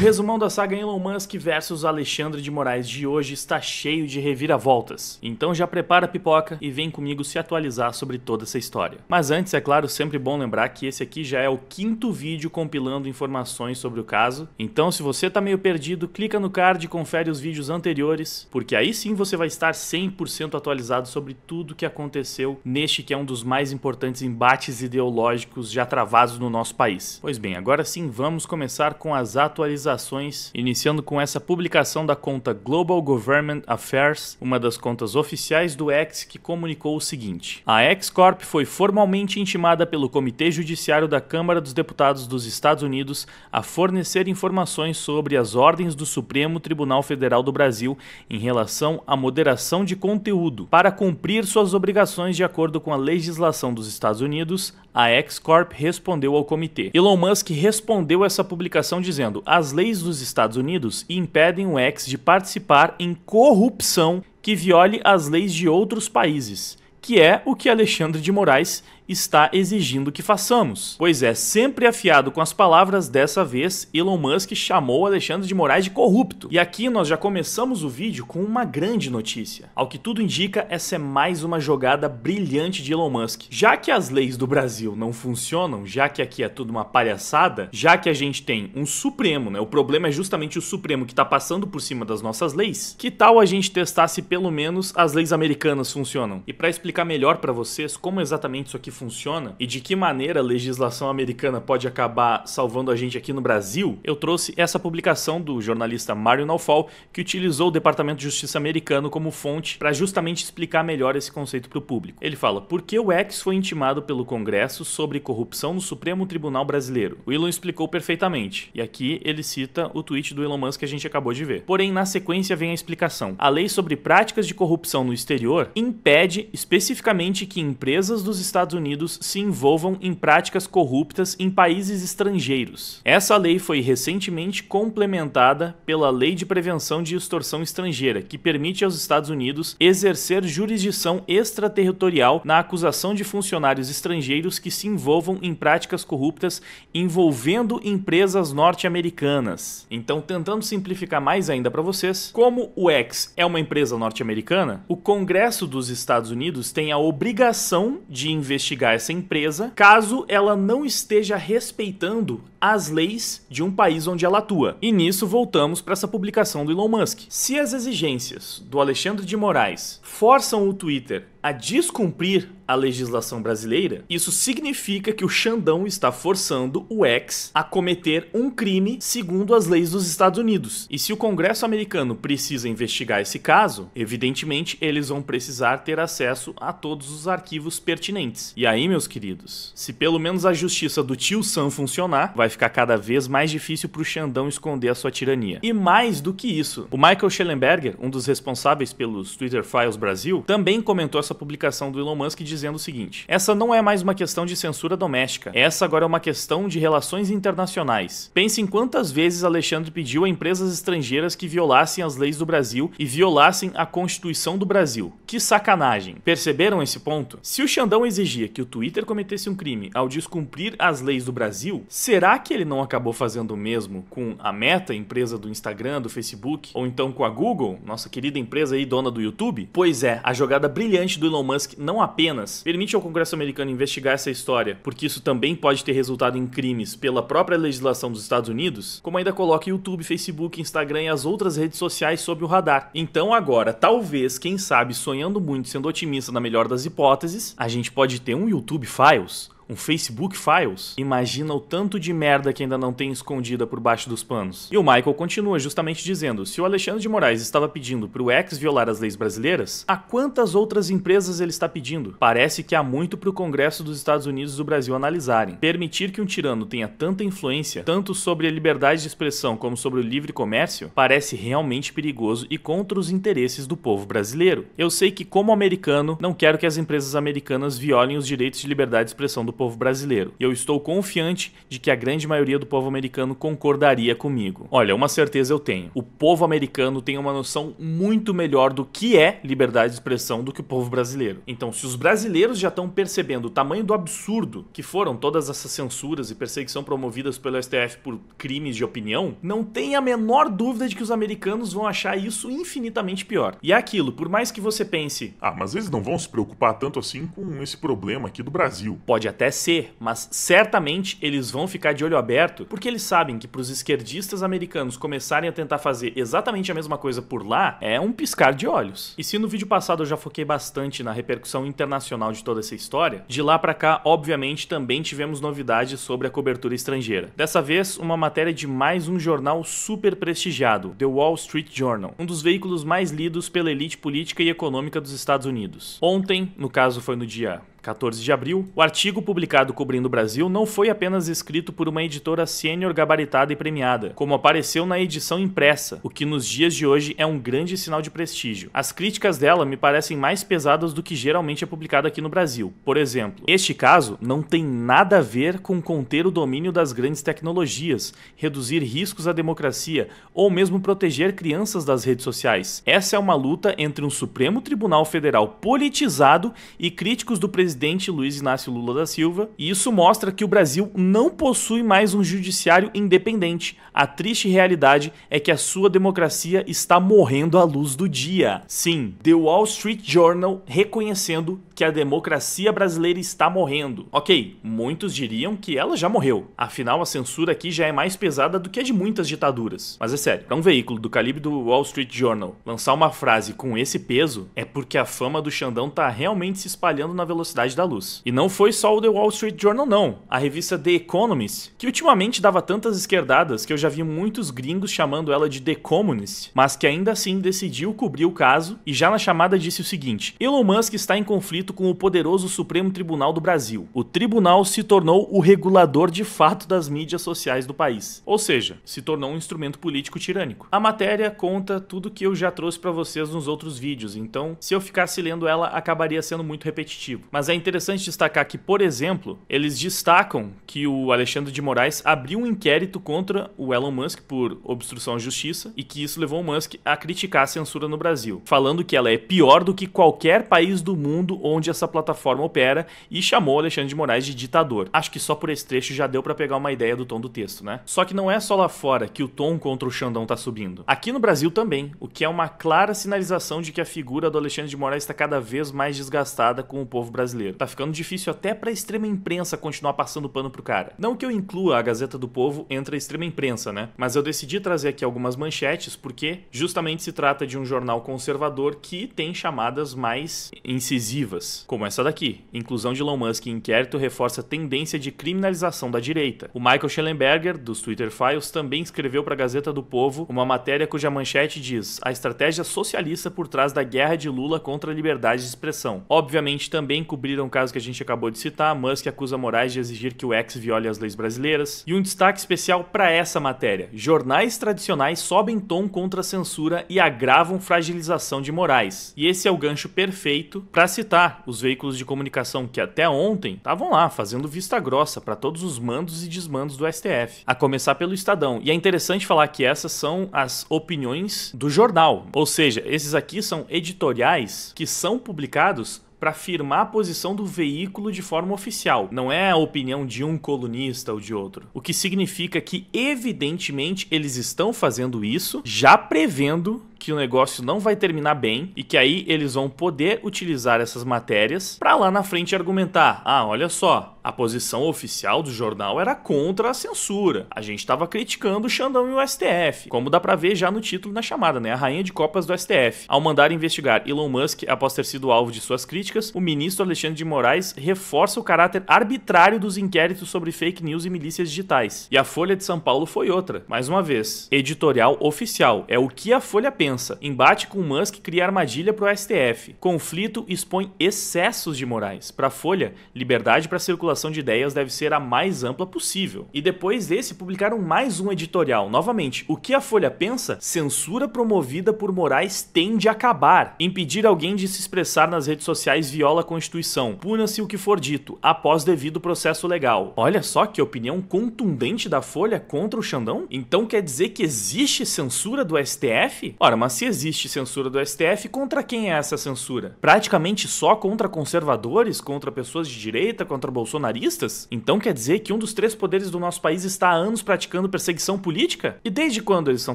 resumão da saga Elon Musk versus Alexandre de Moraes de hoje está cheio de reviravoltas. Então já prepara a pipoca e vem comigo se atualizar sobre toda essa história. Mas antes, é claro, sempre bom lembrar que esse aqui já é o quinto vídeo compilando informações sobre o caso. Então, se você tá meio perdido, clica no card e confere os vídeos anteriores, porque aí sim você vai estar 100% atualizado sobre tudo o que aconteceu neste que é um dos mais importantes embates ideológicos já travados no nosso país. Pois bem, agora sim vamos começar com as atualizações ações, iniciando com essa publicação da conta Global Government Affairs, uma das contas oficiais do X, que comunicou o seguinte: A X-Corp foi formalmente intimada pelo Comitê Judiciário da Câmara dos Deputados dos Estados Unidos a fornecer informações sobre as ordens do Supremo Tribunal Federal do Brasil em relação à moderação de conteúdo, para cumprir suas obrigações de acordo com a legislação dos Estados Unidos. A X-Corp respondeu ao comitê. Elon Musk respondeu essa publicação dizendo: "As leis dos Estados Unidos impedem o ex de participar em corrupção que viole as leis de outros países, que é o que Alexandre de Moraes está exigindo que façamos. Pois é, sempre afiado com as palavras, dessa vez Elon Musk chamou Alexandre de Moraes de corrupto. E aqui nós já começamos o vídeo com uma grande notícia. Ao que tudo indica, essa é mais uma jogada brilhante de Elon Musk. Já que as leis do Brasil não funcionam, já que aqui é tudo uma palhaçada, já que a gente tem um Supremo, né? O problema é justamente o Supremo que está passando por cima das nossas leis. Que tal a gente testar se pelo menos as leis americanas funcionam? E para explicar melhor para vocês como exatamente isso aqui funciona e de que maneira a legislação americana pode acabar salvando a gente aqui no Brasil, eu trouxe essa publicação do jornalista Mario Naufal, que utilizou o Departamento de Justiça americano como fonte para justamente explicar melhor esse conceito para o público. Ele fala: por que o ex foi intimado pelo Congresso sobre corrupção no Supremo Tribunal Brasileiro? O Elon explicou perfeitamente, e aqui ele cita o tweet do Elon Musk que a gente acabou de ver. Porém, na sequência vem a explicação. A lei sobre práticas de corrupção no exterior impede especificamente que empresas dos Estados Unidos Unidos se envolvam em práticas corruptas em países estrangeiros. Essa lei foi recentemente complementada pela Lei de Prevenção de Extorsão Estrangeira, que permite aos Estados Unidos exercer jurisdição extraterritorial na acusação de funcionários estrangeiros que se envolvam em práticas corruptas envolvendo empresas norte-americanas. Então, tentando simplificar mais ainda para vocês, como o X é uma empresa norte-americana, o Congresso dos Estados Unidos tem a obrigação de investir investigar essa empresa caso ela não esteja respeitando as leis de um país onde ela atua. E nisso voltamos para essa publicação do Elon Musk. Se as exigências do Alexandre de Moraes forçam o Twitter a descumprir a legislação brasileira, isso significa que o Xandão está forçando o ex a cometer um crime segundo as leis dos Estados Unidos. E se o Congresso americano precisa investigar esse caso, evidentemente eles vão precisar ter acesso a todos os arquivos pertinentes. E aí, meus queridos, se pelo menos a justiça do tio Sam funcionar, vai ficar cada vez mais difícil para o Xandão esconder a sua tirania. E mais do que isso, o Michael Schellenberger, um dos responsáveis pelos Twitter Files Brasil, também comentou essa publicação do Elon Musk dizendo dizendo o seguinte: essa não é mais uma questão de censura doméstica, essa agora é uma questão de relações internacionais. Pense em quantas vezes Alexandre pediu a empresas estrangeiras que violassem as leis do Brasil e violassem a Constituição do Brasil. Que sacanagem! Perceberam esse ponto? Se o Xandão exigia que o Twitter cometesse um crime ao descumprir as leis do Brasil, será que ele não acabou fazendo o mesmo com a Meta, empresa do Instagram, do Facebook, ou então com a Google, nossa querida empresa aí dona do YouTube? Pois é, a jogada brilhante do Elon Musk não apenas permite ao Congresso americano investigar essa história, porque isso também pode ter resultado em crimes pela própria legislação dos Estados Unidos, como ainda coloca YouTube, Facebook, Instagram e as outras redes sociais sob o radar. Então agora, talvez, quem sabe, sonhando muito, sendo otimista na melhor das hipóteses, a gente pode ter um YouTube Files um Facebook Files, imagina o tanto de merda que ainda não tem escondida por baixo dos panos. E o Michael continua justamente dizendo: se o Alexandre de Moraes estava pedindo para o ex violar as leis brasileiras, a quantas outras empresas ele está pedindo? Parece que há muito para o Congresso dos Estados Unidos do Brasil analisarem. Permitir que um tirano tenha tanta influência, tanto sobre a liberdade de expressão como sobre o livre comércio, parece realmente perigoso e contra os interesses do povo brasileiro. Eu sei que, como americano, não quero que as empresas americanas violem os direitos de liberdade de expressão do povo brasileiro, e eu estou confiante de que a grande maioria do povo americano concordaria comigo. Olha, uma certeza eu tenho: o povo americano tem uma noção muito melhor do que é liberdade de expressão do que o povo brasileiro. Então, se os brasileiros já estão percebendo o tamanho do absurdo que foram todas essas censuras e perseguição promovidas pelo STF por crimes de opinião, não tem a menor dúvida de que os americanos vão achar isso infinitamente pior. E é aquilo, por mais que você pense, ah, mas eles não vão se preocupar tanto assim com esse problema aqui do Brasil. Pode até ser, é mas certamente eles vão ficar de olho aberto porque eles sabem que para os esquerdistas americanos começarem a tentar fazer exatamente a mesma coisa por lá é um piscar de olhos. E se no vídeo passado eu já foquei bastante na repercussão internacional de toda essa história, de lá para cá, obviamente, também tivemos novidades sobre a cobertura estrangeira. Dessa vez, uma matéria de mais um jornal super prestigiado, The Wall Street Journal, um dos veículos mais lidos pela elite política e econômica dos Estados Unidos. Ontem, no caso foi no dia 14 de abril, o artigo publicado cobrindo o Brasil não foi apenas escrito por uma editora sênior gabaritada e premiada, como apareceu na edição impressa, o que nos dias de hoje é um grande sinal de prestígio. As críticas dela me parecem mais pesadas do que geralmente é publicado aqui no Brasil. Por exemplo, este caso não tem nada a ver com conter o domínio das grandes tecnologias, reduzir riscos à democracia ou mesmo proteger crianças das redes sociais. Essa é uma luta entre um Supremo Tribunal Federal politizado e críticos do presidente presidente Luiz Inácio Lula da Silva, e isso mostra que o Brasil não possui mais um judiciário independente. A triste realidade é que a sua democracia está morrendo à luz do dia. Sim, The Wall Street Journal reconhecendo que a democracia brasileira está morrendo. Ok, muitos diriam que ela já morreu, afinal a censura aqui já é mais pesada do que a de muitas ditaduras. Mas é sério, pra um veículo do calibre do Wall Street Journal lançar uma frase com esse peso é porque a fama do Xandão tá realmente se espalhando na velocidade da luz. E não foi só o The Wall Street Journal não, a revista The Economist, que ultimamente dava tantas esquerdadas que eu já vi muitos gringos chamando ela de The Communist, mas que ainda assim decidiu cobrir o caso e já na chamada disse o seguinte, Elon Musk está em conflito conflito com o poderoso Supremo Tribunal do Brasil. O tribunal se tornou o regulador de fato das mídias sociais do país, ou seja, se tornou um instrumento político tirânico. A matéria conta tudo que eu já trouxe para vocês nos outros vídeos, então se eu ficasse lendo ela acabaria sendo muito repetitivo. Mas é interessante destacar que, por exemplo, eles destacam que o Alexandre de Moraes abriu um inquérito contra o Elon Musk por obstrução à justiça e que isso levou o Musk a criticar a censura no Brasil, falando que ela é pior do que qualquer país do mundo onde onde essa plataforma opera e chamou Alexandre de Moraes de ditador. Acho que só por esse trecho já deu para pegar uma ideia do tom do texto, né? Só que não é só lá fora que o tom contra o Xandão tá subindo. Aqui no Brasil também, o que é uma clara sinalização de que a figura do Alexandre de Moraes está cada vez mais desgastada com o povo brasileiro. Tá ficando difícil até pra extrema imprensa continuar passando pano pro cara. Não que eu inclua a Gazeta do Povo entre a extrema imprensa, né? Mas eu decidi trazer aqui algumas manchetes porque justamente se trata de um jornal conservador que tem chamadas mais incisivas como essa daqui. Inclusão de Elon Musk em inquérito reforça a tendência de criminalização da direita. O Michael Schellenberger, dos Twitter Files, também escreveu para a Gazeta do Povo uma matéria cuja manchete diz: A estratégia socialista por trás da guerra de Lula contra a liberdade de expressão. Obviamente, também cobriram o caso que a gente acabou de citar. Musk acusa Moraes de exigir que o ex viole as leis brasileiras. E um destaque especial para essa matéria: jornais tradicionais sobem tom contra a censura e agravam fragilização de Moraes. E esse é o gancho perfeito para citar Tá, os veículos de comunicação que até ontem estavam lá fazendo vista grossa para todos os mandos e desmandos do STF, a começar pelo Estadão. E é interessante falar que essas são as opiniões do jornal, ou seja, esses aqui são editoriais que são publicados para afirmar a posição do veículo de forma oficial. Não é a opinião de um colunista ou de outro. O que significa que, evidentemente, eles estão fazendo isso já prevendo que o negócio não vai terminar bem e que aí eles vão poder utilizar essas matérias para lá na frente argumentar: ah, olha só, a posição oficial do jornal era contra a censura. A gente estava criticando o Xandão e o STF, como dá para ver já no título na chamada, né? A rainha de copas do STF. Ao mandar investigar Elon Musk após ter sido alvo de suas críticas, o ministro Alexandre de Moraes reforça o caráter arbitrário dos inquéritos sobre fake news e milícias digitais. E a Folha de São Paulo foi outra, mais uma vez. Editorial oficial é o que a Folha pensa Embate com Musk cria armadilha para o STF. Conflito expõe excessos de Morais. Para Folha, liberdade para circulação de ideias deve ser a mais ampla possível. E depois desse, publicaram mais um editorial. Novamente, o que a Folha pensa? Censura promovida por Morais tem de acabar. Impedir alguém de se expressar nas redes sociais viola a Constituição. Puna-se o que for dito, após devido processo legal. Olha só que opinião contundente da Folha contra o Xandão. Então quer dizer que existe censura do STF? Ora, mas se existe censura do STF, contra quem é essa censura? Praticamente só contra conservadores, contra pessoas de direita, contra bolsonaristas? Então quer dizer que um dos três poderes do nosso país está há anos praticando perseguição política? E desde quando eles estão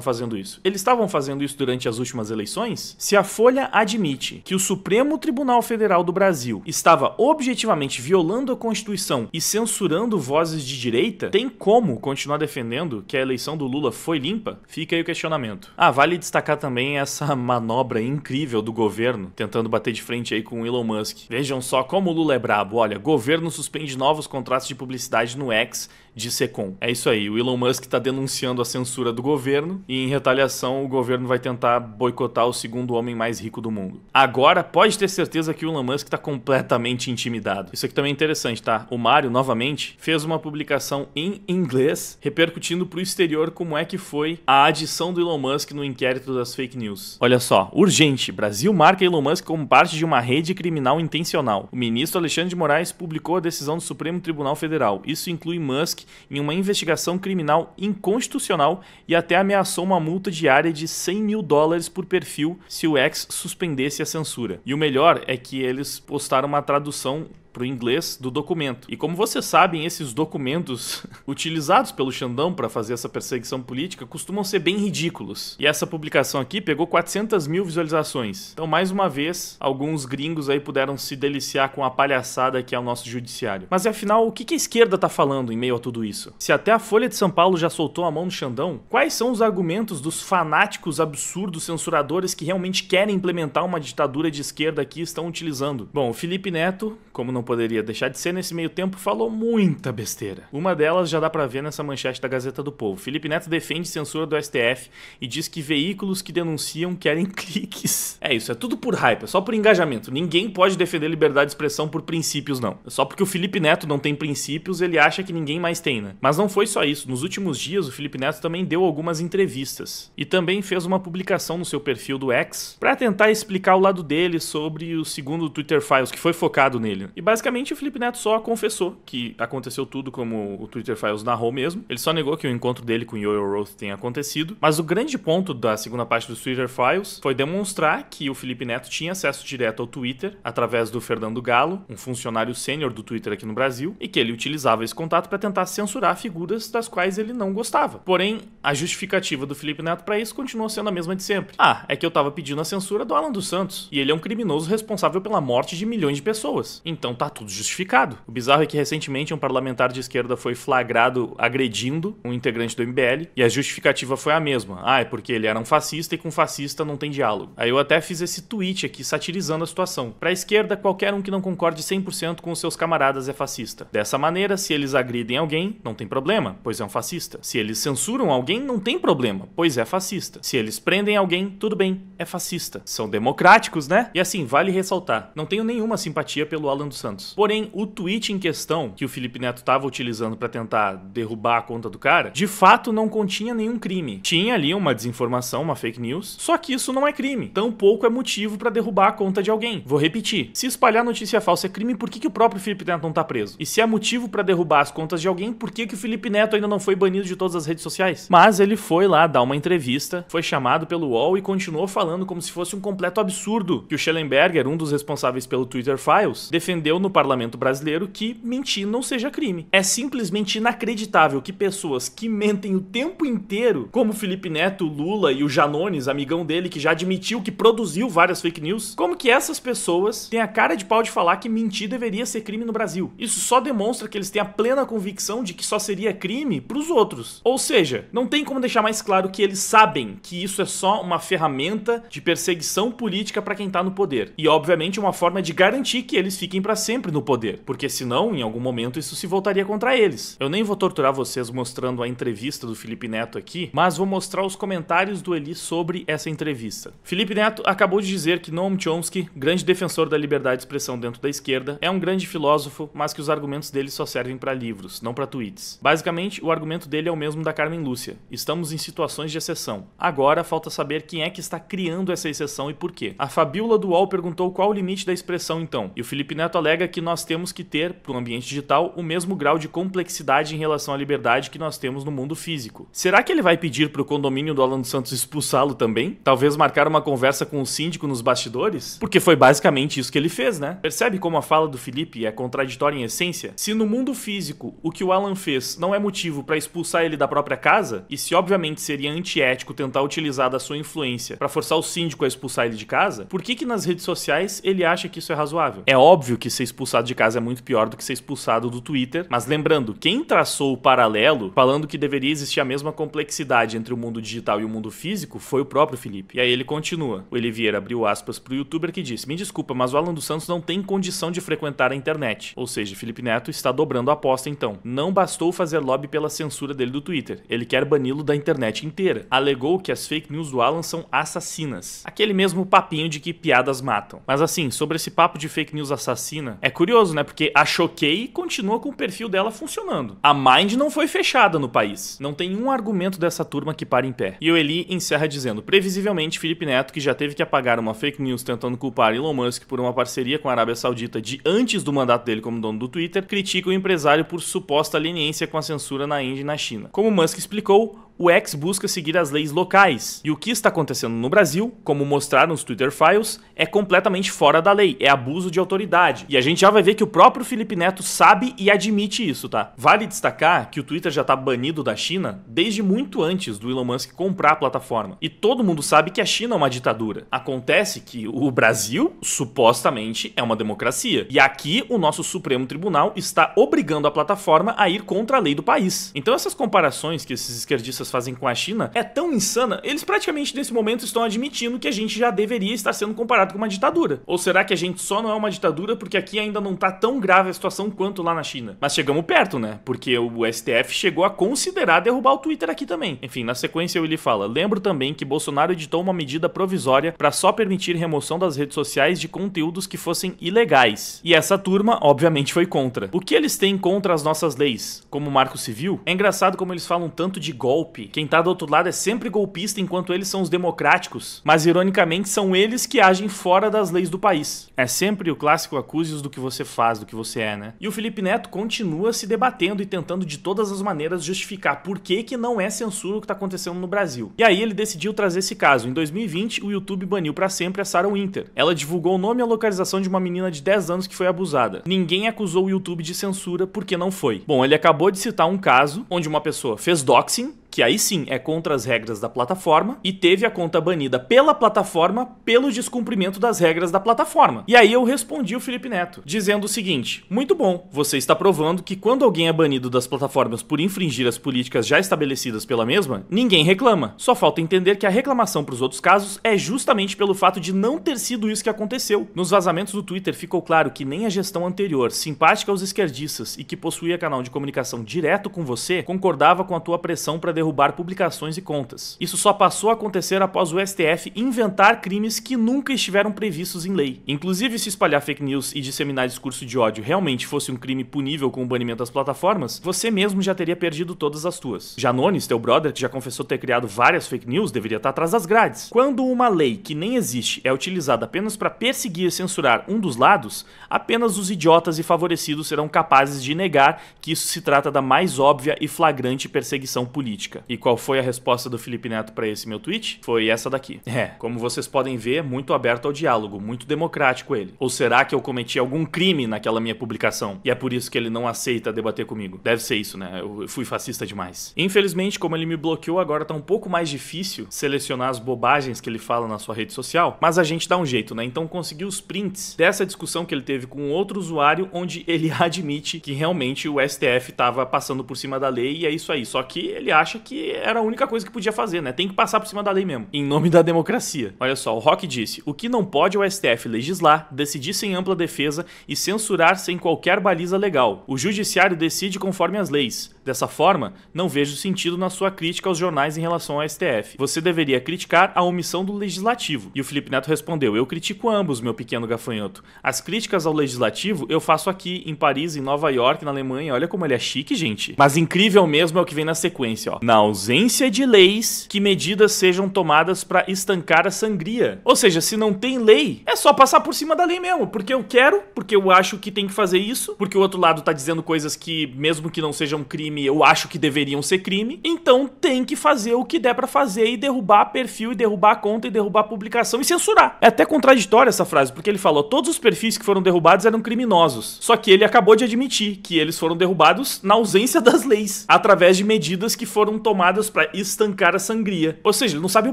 fazendo isso? Eles estavam fazendo isso durante as últimas eleições? Se a Folha admite que o Supremo Tribunal Federal do Brasil estava objetivamente violando a Constituição e censurando vozes de direita, tem como continuar defendendo que a eleição do Lula foi limpa? Fica aí o questionamento. Ah, vale destacar também também essa manobra incrível do governo tentando bater de frente aí com o Elon Musk. Vejam só como o Lula é brabo. Olha, governo suspende novos contratos de publicidade no X de Secom. É isso aí, o Elon Musk está denunciando a censura do governo e em retaliação o governo vai tentar boicotar o segundo homem mais rico do mundo. Agora pode ter certeza que o Elon Musk está completamente intimidado. Isso aqui também é interessante, tá? O Mario novamente fez uma publicação em inglês repercutindo para o exterior como é que foi a adição do Elon Musk no inquérito das fake fake news. Olha só, urgente. Brasil marca Elon Musk como parte de uma rede criminal intencional. O ministro Alexandre de Moraes publicou a decisão do Supremo Tribunal Federal. Isso inclui Musk em uma investigação criminal inconstitucional e até ameaçou uma multa diária de 100 mil dólares por perfil se o ex suspendesse a censura. E o melhor é que eles postaram uma tradução para o inglês do documento. E como vocês sabem, esses documentos utilizados pelo Xandão para fazer essa perseguição política costumam ser bem ridículos. E essa publicação aqui pegou 400 mil visualizações. Então, mais uma vez, alguns gringos aí puderam se deliciar com a palhaçada que é o nosso judiciário. Mas afinal, o que a esquerda tá falando em meio a tudo isso? Se até a Folha de São Paulo já soltou a mão no Xandão, quais são os argumentos dos fanáticos absurdos censuradores que realmente querem implementar uma ditadura de esquerda aqui estão utilizando? Bom, o Felipe Neto, como não poderia deixar de ser nesse meio tempo, falou muita besteira. Uma delas já dá para ver nessa manchete da Gazeta do Povo. Felipe Neto defende censura do STF e diz que veículos que denunciam querem cliques. É isso, é tudo por hype, é só por engajamento. Ninguém pode defender liberdade de expressão por princípios, não. É só porque o Felipe Neto não tem princípios, ele acha que ninguém mais tem, né? Mas não foi só isso. Nos últimos dias, o Felipe Neto também deu algumas entrevistas e também fez uma publicação no seu perfil do X para tentar explicar o lado dele sobre o segundo Twitter Files que foi focado nele. E Basicamente, o Felipe Neto só confessou que aconteceu tudo como o Twitter Files narrou mesmo. Ele só negou que o encontro dele com o yo Roth tenha acontecido. Mas o grande ponto da segunda parte do Twitter Files foi demonstrar que o Felipe Neto tinha acesso direto ao Twitter através do Fernando Galo, um funcionário sênior do Twitter aqui no Brasil, e que ele utilizava esse contato para tentar censurar figuras das quais ele não gostava. Porém, a justificativa do Felipe Neto para isso continua sendo a mesma de sempre. Ah, é que eu tava pedindo a censura do Alan dos Santos, e ele é um criminoso responsável pela morte de milhões de pessoas. Então, tá tudo justificado. O bizarro é que recentemente um parlamentar de esquerda foi flagrado agredindo um integrante do MBL e a justificativa foi a mesma. Ah, é porque ele era um fascista e com fascista não tem diálogo. Aí eu até fiz esse tweet aqui satirizando a situação. Pra esquerda, qualquer um que não concorde 100% com os seus camaradas é fascista. Dessa maneira, se eles agridem alguém, não tem problema, pois é um fascista. Se eles censuram alguém, não tem problema, pois é fascista. Se eles prendem alguém, tudo bem, é fascista. São democráticos, né? E assim, vale ressaltar, não tenho nenhuma simpatia pelo Alan dos Santos. Porém, o tweet em questão que o Felipe Neto estava utilizando para tentar derrubar a conta do cara, de fato não continha nenhum crime. Tinha ali uma desinformação, uma fake news, só que isso não é crime. Tampouco é motivo para derrubar a conta de alguém. Vou repetir. Se espalhar notícia falsa é crime, por que, que o próprio Felipe Neto não tá preso? E se é motivo para derrubar as contas de alguém, por que, que o Felipe Neto ainda não foi banido de todas as redes sociais? Mas ele foi lá dar uma entrevista, foi chamado pelo UOL e continuou falando como se fosse um completo absurdo que o Schellenberger, um dos responsáveis pelo Twitter Files, defendeu no parlamento brasileiro que mentir não seja crime. É simplesmente inacreditável que pessoas que mentem o tempo inteiro, como Felipe Neto, Lula e o Janones, amigão dele, que já admitiu que produziu várias fake news, como que essas pessoas têm a cara de pau de falar que mentir deveria ser crime no Brasil? Isso só demonstra que eles têm a plena convicção de que só seria crime pros outros. Ou seja, não tem como deixar mais claro que eles sabem que isso é só uma ferramenta de perseguição política para quem tá no poder. E obviamente uma forma de garantir que eles fiquem para sempre no poder, porque senão, em algum momento, isso se voltaria contra eles. Eu nem vou torturar vocês mostrando a entrevista do Felipe Neto aqui, mas vou mostrar os comentários do Eli sobre essa entrevista. Felipe Neto acabou de dizer que Noam Chomsky, grande defensor da liberdade de expressão dentro da esquerda, é um grande filósofo, mas que os argumentos dele só servem para livros, não para tweets. Basicamente, o argumento dele é o mesmo da Carmen Lúcia. Estamos em situações de exceção. Agora falta saber quem é que está criando essa exceção e por quê. A Fabiola Dual perguntou qual o limite da expressão então, e o Felipe Neto alega prega que nós temos que ter, para o ambiente digital, o mesmo grau de complexidade em relação à liberdade que nós temos no mundo físico. Será que ele vai pedir para o condomínio do Alan dos Santos expulsá-lo também? Talvez marcar uma conversa com o síndico nos bastidores? Porque foi basicamente isso que ele fez, né? Percebe como a fala do Felipe é contraditória em essência? Se no mundo físico o que o Alan fez não é motivo para expulsar ele da própria casa, e se obviamente seria antiético tentar utilizar da sua influência para forçar o síndico a expulsar ele de casa, por que que nas redes sociais ele acha que isso é razoável? É óbvio que se expulsado de casa é muito pior do que ser expulsado do Twitter. Mas lembrando, quem traçou o paralelo falando que deveria existir a mesma complexidade entre o mundo digital e o mundo físico foi o próprio Felipe. E aí ele continua. O Oliveira abriu aspas pro youtuber que disse: Me desculpa, mas o Alan dos Santos não tem condição de frequentar a internet. Ou seja, Felipe Neto está dobrando a aposta então. Não bastou fazer lobby pela censura dele do Twitter. Ele quer bani-lo da internet inteira. Alegou que as fake news do Alan são assassinas. Aquele mesmo papinho de que piadas matam. Mas assim, sobre esse papo de fake news assassina, é. é curioso, né? Porque a Choquei continua com o perfil dela funcionando. A Mind não foi fechada no país. Não tem um argumento dessa turma que para em pé. E o Eli encerra dizendo: previsivelmente, Felipe Neto, que já teve que apagar uma fake news tentando culpar Elon Musk por uma parceria com a Arábia Saudita de antes do mandato dele como dono do Twitter, critica o empresário por suposta leniência com a censura na Índia e na China. Como Musk explicou, o ex busca seguir as leis locais. E o que está acontecendo no Brasil, como mostraram os Twitter Files, é completamente fora da lei, é abuso de autoridade. E a gente já vai ver que o próprio Felipe Neto sabe e admite isso, tá? Vale destacar que o Twitter já tá banido da China desde muito antes do Elon Musk comprar a plataforma. E todo mundo sabe que a China é uma ditadura. Acontece que o Brasil, supostamente, é uma democracia. E aqui o nosso Supremo Tribunal está obrigando a plataforma a ir contra a lei do país. Então essas comparações que esses esquerdistas fazem com a China é tão insana, eles praticamente nesse momento estão admitindo que a gente já deveria estar sendo comparado com uma ditadura. Ou será que a gente só não é uma ditadura porque aqui ainda não está tão grave a situação quanto lá na China. Mas chegamos perto, né? Porque o STF chegou a considerar derrubar o Twitter aqui também. Enfim, na sequência ele fala: "Lembro também que Bolsonaro editou uma medida provisória para só permitir remoção das redes sociais de conteúdos que fossem ilegais. E essa turma, obviamente, foi contra. O que eles têm contra as nossas leis, como o Marco Civil? É engraçado como eles falam tanto de golpe. Quem tá do outro lado é sempre golpista enquanto eles são os democráticos, mas ironicamente são eles que agem fora das leis do país. É sempre o clássico acuse vestígios do que você faz, do que você é, né? E o Felipe Neto continua se debatendo e tentando de todas as maneiras justificar por que, que não é censura o que está acontecendo no Brasil. E aí ele decidiu trazer esse caso. Em 2020, o YouTube baniu para sempre a Sarah Winter. Ela divulgou o nome e a localização de uma menina de 10 anos que foi abusada. Ninguém acusou o YouTube de censura porque não foi. Bom, ele acabou de citar um caso onde uma pessoa fez doxing, que aí sim é contra as regras da plataforma, e teve a conta banida pela plataforma pelo descumprimento das regras da plataforma. E aí eu respondi o Felipe Neto, dizendo o seguinte: muito bom, você está provando que quando alguém é banido das plataformas por infringir as políticas já estabelecidas pela mesma, ninguém reclama. Só falta entender que a reclamação para os outros casos é justamente pelo fato de não ter sido isso que aconteceu. Nos vazamentos do Twitter ficou claro que nem a gestão anterior, simpática aos esquerdistas e que possuía canal de comunicação direto com você, concordava com a tua pressão para derrubar derrubar publicações e contas. Isso só passou a acontecer após o STF inventar crimes que nunca estiveram previstos em lei. Inclusive, se espalhar fake news e disseminar discurso de ódio realmente fosse um crime punível com o banimento das plataformas, você mesmo já teria perdido todas as tuas. Janones, teu brother, que já confessou ter criado várias fake news, deveria estar atrás das grades. Quando uma lei que nem existe é utilizada apenas para perseguir e censurar um dos lados, apenas os idiotas e favorecidos serão capazes de negar que isso se trata da mais óbvia e flagrante perseguição política política. E qual foi a resposta do Felipe Neto para esse meu tweet? Foi essa daqui. É, como vocês podem ver, muito aberto ao diálogo, muito democrático ele. Ou será que eu cometi algum crime naquela minha publicação e é por isso que ele não aceita debater comigo? Deve ser isso, né? Eu fui fascista demais. Infelizmente, como ele me bloqueou, agora tá um pouco mais difícil selecionar as bobagens que ele fala na sua rede social, mas a gente dá um jeito, né? Então consegui os prints dessa discussão que ele teve com outro usuário onde ele admite que realmente o STF estava passando por cima da lei e é isso aí. Só que ele acha que era a única coisa que podia fazer, né? Tem que passar por cima da lei mesmo, em nome da democracia. Olha só, o Rock disse: o que não pode é o STF legislar, decidir sem ampla defesa e censurar sem qualquer baliza legal. O judiciário decide conforme as leis. Dessa forma, não vejo sentido na sua crítica aos jornais em relação ao STF. Você deveria criticar a omissão do legislativo. E o Felipe Neto respondeu: Eu critico ambos, meu pequeno gafanhoto. As críticas ao legislativo eu faço aqui, em Paris, em Nova York, na Alemanha. Olha como ele é chique, gente. Mas incrível mesmo é o que vem na sequência, ó. Na ausência de leis, que medidas sejam tomadas para estancar a sangria. Ou seja, se não tem lei, é só passar por cima da lei mesmo, porque eu quero, porque eu acho que tem que fazer isso, porque o outro lado tá dizendo coisas que, mesmo que não sejam crime, eu acho que deveriam ser crime. Então tem que fazer o que der para fazer e derrubar perfil, e derrubar conta, e derrubar publicação e censurar. É até contraditória essa frase, porque ele falou: todos os perfis que foram derrubados eram criminosos. Só que ele acabou de admitir que eles foram derrubados na ausência das leis, através de medidas que foram foram tomadas para estancar a sangria. Ou seja, ele não sabe o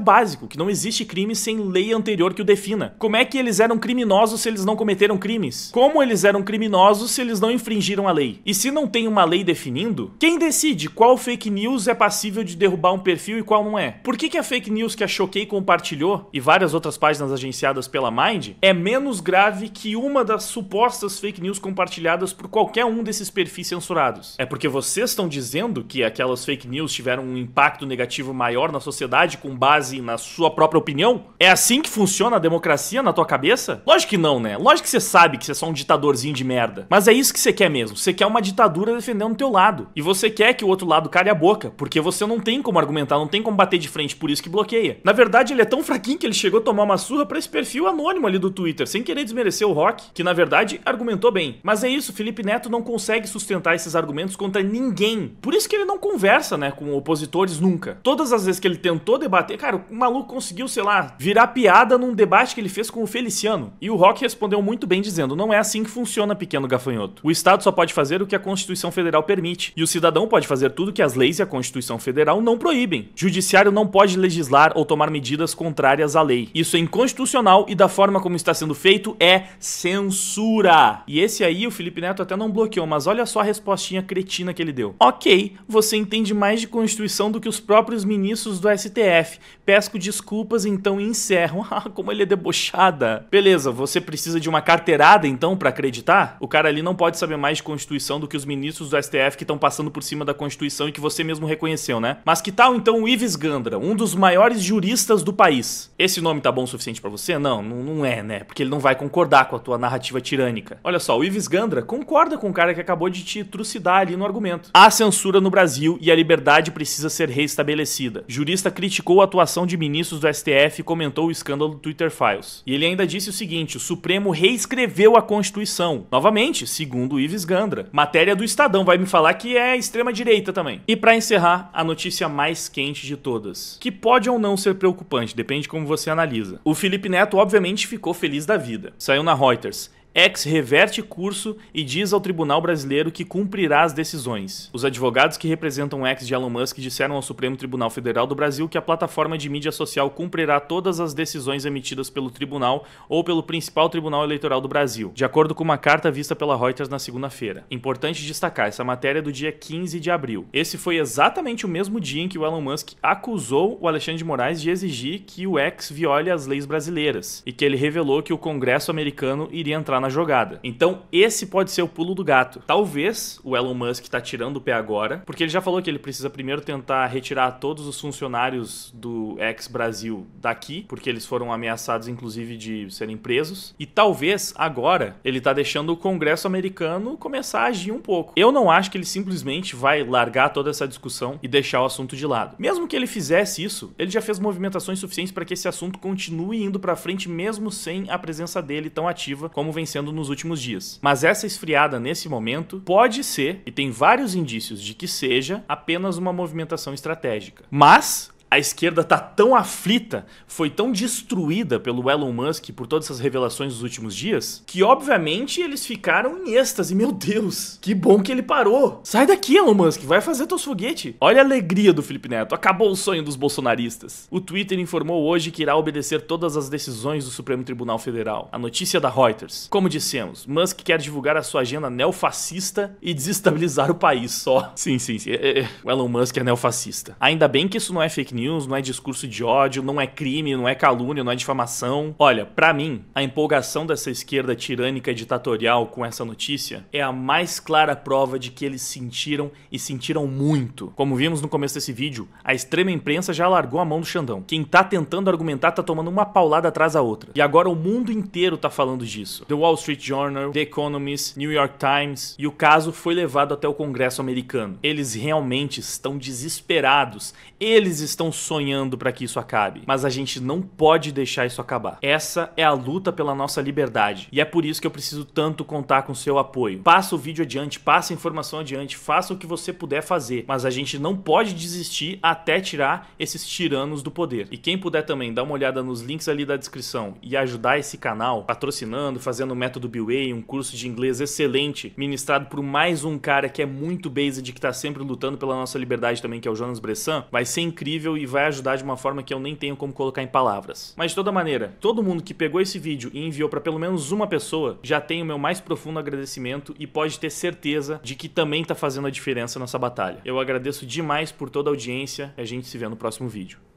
básico, que não existe crime sem lei anterior que o defina. Como é que eles eram criminosos se eles não cometeram crimes? Como eles eram criminosos se eles não infringiram a lei? E se não tem uma lei definindo, quem decide qual fake news é passível de derrubar um perfil e qual não é? Por que, que a fake news que a Choquei compartilhou e várias outras páginas agenciadas pela Mind é menos grave que uma das supostas fake news compartilhadas por qualquer um desses perfis censurados? É porque vocês estão dizendo que aquelas fake news tiveram tiveram um impacto negativo maior na sociedade com base na sua própria opinião? É assim que funciona a democracia na tua cabeça? Lógico que não, né? Lógico que você sabe que você é só um ditadorzinho de merda. Mas é isso que você quer mesmo. Você quer uma ditadura defendendo o teu lado. E você quer que o outro lado cale a boca, porque você não tem como argumentar, não tem como bater de frente, por isso que bloqueia. Na verdade, ele é tão fraquinho que ele chegou a tomar uma surra pra esse perfil anônimo ali do Twitter, sem querer desmerecer o Rock, que na verdade argumentou bem. Mas é isso, Felipe Neto não consegue sustentar esses argumentos contra ninguém. Por isso que ele não conversa, né, com o compositores, nunca. Todas as vezes que ele tentou debater, cara, o maluco conseguiu, sei lá, virar piada num debate que ele fez com o Feliciano. E o Rock respondeu muito bem dizendo: "Não é assim que funciona, pequeno gafanhoto. O Estado só pode fazer o que a Constituição Federal permite, e o cidadão pode fazer tudo que as leis e a Constituição Federal não proíbem. O judiciário não pode legislar ou tomar medidas contrárias à lei. Isso é inconstitucional e da forma como está sendo feito é censura." E esse aí o Felipe Neto até não bloqueou, mas olha só a respostinha cretina que ele deu. "OK, você entende mais de Constituição substituição do que os próprios ministros do STF. Pesco desculpas, então e encerro. Ah, como ele é debochada. Beleza, você precisa de uma carteirada então para acreditar? O cara ali não pode saber mais de Constituição do que os ministros do STF que estão passando por cima da Constituição e que você mesmo reconheceu, né? Mas que tal então o Ives Gandra, um dos maiores juristas do país? Esse nome tá bom o suficiente para você? Não, não é, né? Porque ele não vai concordar com a tua narrativa tirânica. Olha só, o Ives Gandra concorda com o cara que acabou de te trucidar ali no argumento. Há censura no Brasil e a liberdade precisa ser reestabelecida. Jurista criticou a atuação de ministros do STF e comentou o escândalo do Twitter Files. E ele ainda disse o seguinte: o Supremo reescreveu a Constituição. Novamente, segundo Ives Gandra. Matéria do Estadão vai me falar que é extrema-direita também. E para encerrar, a notícia mais quente de todas, que pode ou não ser preocupante, depende como você analisa. O Felipe Neto, obviamente, ficou feliz da vida. Saiu na Reuters ex reverte curso e diz ao Tribunal Brasileiro que cumprirá as decisões. Os advogados que representam o ex de Elon Musk disseram ao Supremo Tribunal Federal do Brasil que a plataforma de mídia social cumprirá todas as decisões emitidas pelo tribunal ou pelo principal tribunal eleitoral do Brasil, de acordo com uma carta vista pela Reuters na segunda-feira. Importante destacar, essa matéria é do dia 15 de abril. Esse foi exatamente o mesmo dia em que o Elon Musk acusou o Alexandre de Moraes de exigir que o ex viole as leis brasileiras e que ele revelou que o Congresso americano iria entrar na jogada. Então, esse pode ser o pulo do gato. Talvez o Elon Musk tá tirando o pé agora, porque ele já falou que ele precisa primeiro tentar retirar todos os funcionários do ex-Brasil daqui, porque eles foram ameaçados, inclusive, de serem presos. E talvez agora ele tá deixando o Congresso americano começar a agir um pouco. Eu não acho que ele simplesmente vai largar toda essa discussão e deixar o assunto de lado. Mesmo que ele fizesse isso, ele já fez movimentações suficientes para que esse assunto continue indo para frente, mesmo sem a presença dele tão ativa como vem acontecendo nos últimos dias. Mas essa esfriada nesse momento pode ser, e tem vários indícios de que seja, apenas uma movimentação estratégica. Mas a esquerda está tão aflita, foi tão destruída pelo Elon Musk por todas essas revelações dos últimos dias, que obviamente eles ficaram em êxtase. Meu Deus, que bom que ele parou. Sai daqui, Elon Musk, vai fazer teus foguete. Olha a alegria do Felipe Neto, acabou o sonho dos bolsonaristas. O Twitter informou hoje que irá obedecer todas as decisões do Supremo Tribunal Federal. A notícia da Reuters. Como dissemos, Musk quer divulgar a sua agenda neofascista e desestabilizar o país só. Sim, sim, sim. É, é, é. O Elon Musk é neofascista. Ainda bem que isso não é fake news news, não é discurso de ódio, não é crime, não é calúnia, não é difamação. Olha, para mim, a empolgação dessa esquerda tirânica e ditatorial com essa notícia é a mais clara prova de que eles sentiram e sentiram muito. Como vimos no começo desse vídeo, a extrema imprensa já largou a mão do Xandão. Quem tá tentando argumentar tá tomando uma paulada atrás da outra. E agora o mundo inteiro tá falando disso. The Wall Street Journal, The Economist, New York Times, e o caso foi levado até o Congresso americano. Eles realmente estão desesperados. Eles estão sonhando para que isso acabe, mas a gente não pode deixar isso acabar. Essa é a luta pela nossa liberdade e é por isso que eu preciso tanto contar com seu apoio. Passa o vídeo adiante, passa a informação adiante, faça o que você puder fazer, mas a gente não pode desistir até tirar esses tiranos do poder. E quem puder também dar uma olhada nos links ali da descrição e ajudar esse canal patrocinando, fazendo o método Bway, um curso de inglês excelente, ministrado por mais um cara que é muito de que tá sempre lutando pela nossa liberdade também, que é o Jonas Bressan, vai ser incrível incrível e vai ajudar de uma forma que eu nem tenho como colocar em palavras. Mas de toda maneira, todo mundo que pegou esse vídeo e enviou para pelo menos uma pessoa já tem o meu mais profundo agradecimento e pode ter certeza de que também está fazendo a diferença nessa batalha. Eu agradeço demais por toda a audiência e a gente se vê no próximo vídeo.